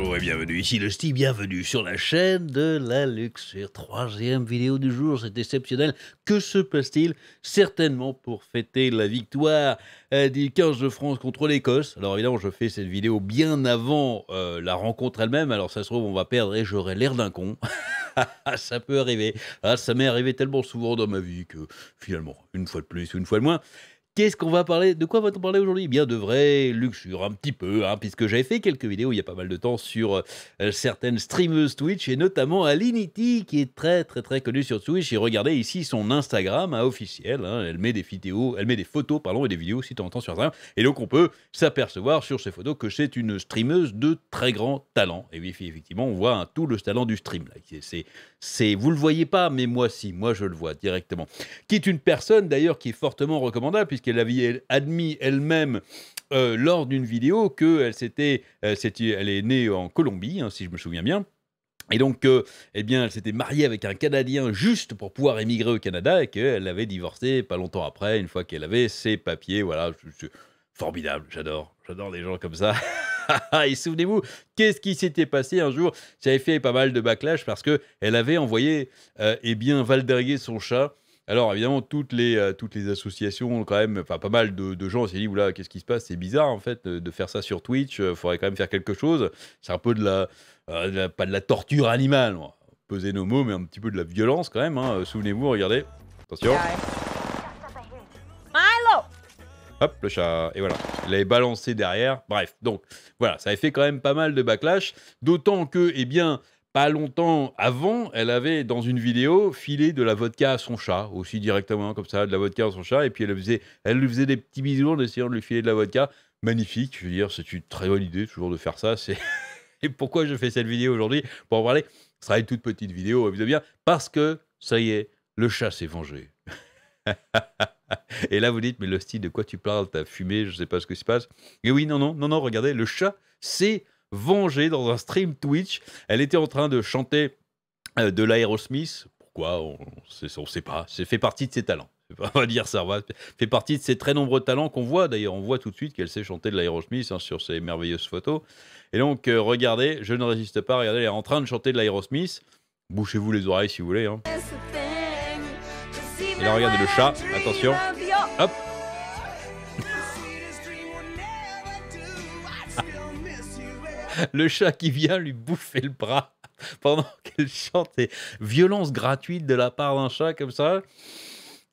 Bonjour et bienvenue, ici le Sti, bienvenue sur la chaîne de la Luxure. Troisième vidéo du jour, c'est exceptionnel. Que se passe-t-il Certainement pour fêter la victoire euh, du 15 de France contre l'Écosse. Alors évidemment, je fais cette vidéo bien avant euh, la rencontre elle-même, alors ça se trouve on va perdre et j'aurai l'air d'un con. ça peut arriver. Ah, ça m'est arrivé tellement souvent dans ma vie que finalement, une fois de plus, une fois de moins, Qu'est-ce qu'on va parler De quoi va-t-on parler aujourd'hui eh Bien de vrai luxure, un petit peu, hein, puisque j'avais fait quelques vidéos il y a pas mal de temps sur euh, certaines streameuses Twitch, et notamment Alinity, qui est très très très connue sur Twitch. Et regardez ici son Instagram hein, officiel, hein. elle met des vidéos, elle met des photos pardon, et des vidéos si tu entends sur Instagram. Et donc on peut s'apercevoir sur ces photos que c'est une streameuse de très grand talent. Et oui, effectivement, on voit tout le talent du stream. Là. C'est, c'est, vous le voyez pas, mais moi si, moi je le vois directement. Qui est une personne d'ailleurs qui est fortement recommandable, puisque elle avait admis elle-même euh, lors d'une vidéo qu'elle euh, s'était, elle est née en Colombie, hein, si je me souviens bien. Et donc, euh, eh bien, elle s'était mariée avec un Canadien juste pour pouvoir émigrer au Canada et qu'elle avait divorcé pas longtemps après, une fois qu'elle avait ses papiers. Voilà, c'est formidable, j'adore, j'adore les gens comme ça. et souvenez-vous, qu'est-ce qui s'était passé un jour Ça avait fait pas mal de backlash parce que elle avait envoyé, eh bien, son chat alors évidemment, toutes les, euh, toutes les associations, quand même, enfin pas mal de, gens s'est dit, oula, qu'est-ce qui se passe C'est bizarre en fait de, faire ça sur Twitch, il euh, faudrait quand même faire quelque chose. C'est un peu de la, euh, pas de la torture animale, moi. peser nos mots, mais un petit peu de la violence quand même. Hein. Souvenez-vous, regardez, attention. Milo Hop, le chat, et voilà. Il l'avait balancé derrière. Bref, donc voilà, ça a fait quand même pas mal de backlash, d'autant que, eh bien, pas longtemps avant, elle avait, dans une vidéo, filé de la vodka à son chat, aussi directement comme ça, de la vodka à son chat, et puis elle, faisait, elle lui faisait des petits bisous en essayant de lui filer de la vodka. Magnifique, je veux dire, c'est une très bonne idée toujours de faire ça. C'est et pourquoi je fais cette vidéo aujourd'hui Pour en parler, ce sera une toute petite vidéo, évidemment, bien, parce que, ça y est, le chat s'est vengé. et là, vous dites, mais le style, de quoi tu parles T'as fumé, je ne sais pas ce qui se passe. Et oui, non, non, non, non, regardez, le chat c'est venger dans un stream Twitch. Elle était en train de chanter euh, de l'Aerosmith. Pourquoi On ne sait pas. C'est fait partie de ses talents. On va dire ça, va. fait partie de ses très nombreux talents qu'on voit. D'ailleurs, on voit tout de suite qu'elle sait chanter de l'Aerosmith hein, sur ses merveilleuses photos. Et donc, euh, regardez, je ne résiste pas. Regardez, elle est en train de chanter de l'Aerosmith. Bouchez-vous les oreilles si vous voulez. Hein. Et là, regardez le chat. Attention. Hop. le chat qui vient lui bouffer le bras pendant qu'elle chante. violence gratuite de la part d'un chat comme ça.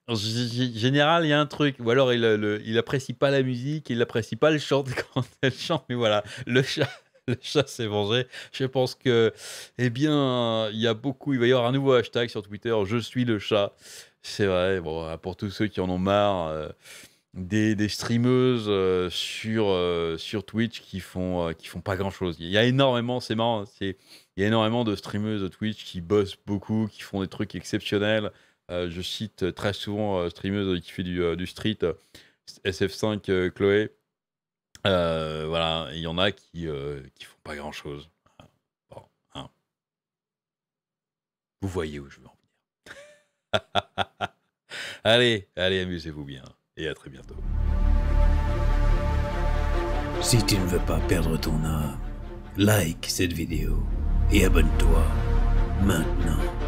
En général, il y a un truc. Ou alors, il, n'apprécie euh, il apprécie pas la musique, il apprécie pas le chant quand elle chante. Mais voilà, le chat, le chat s'est vengé. Je pense que, eh bien, il y a beaucoup. Il va y avoir un nouveau hashtag sur Twitter. Je suis le chat. C'est vrai. Bon, pour tous ceux qui en ont marre. Euh, des, des streameuses euh, sur, euh, sur Twitch qui font, euh, qui font pas grand chose. Il y a énormément, c'est marrant, hein, il y a énormément de streameuses de Twitch qui bossent beaucoup, qui font des trucs exceptionnels. je cite très souvent streameuse qui fait du, du street, SF5 Chloé. voilà, il y en a qui, qui font pas grand chose. Bon, hein. Vous voyez où je veux en venir. allez, allez, amusez-vous bien et à très bientôt. Si tu ne veux pas perdre ton âme, like cette vidéo et abonne-toi maintenant.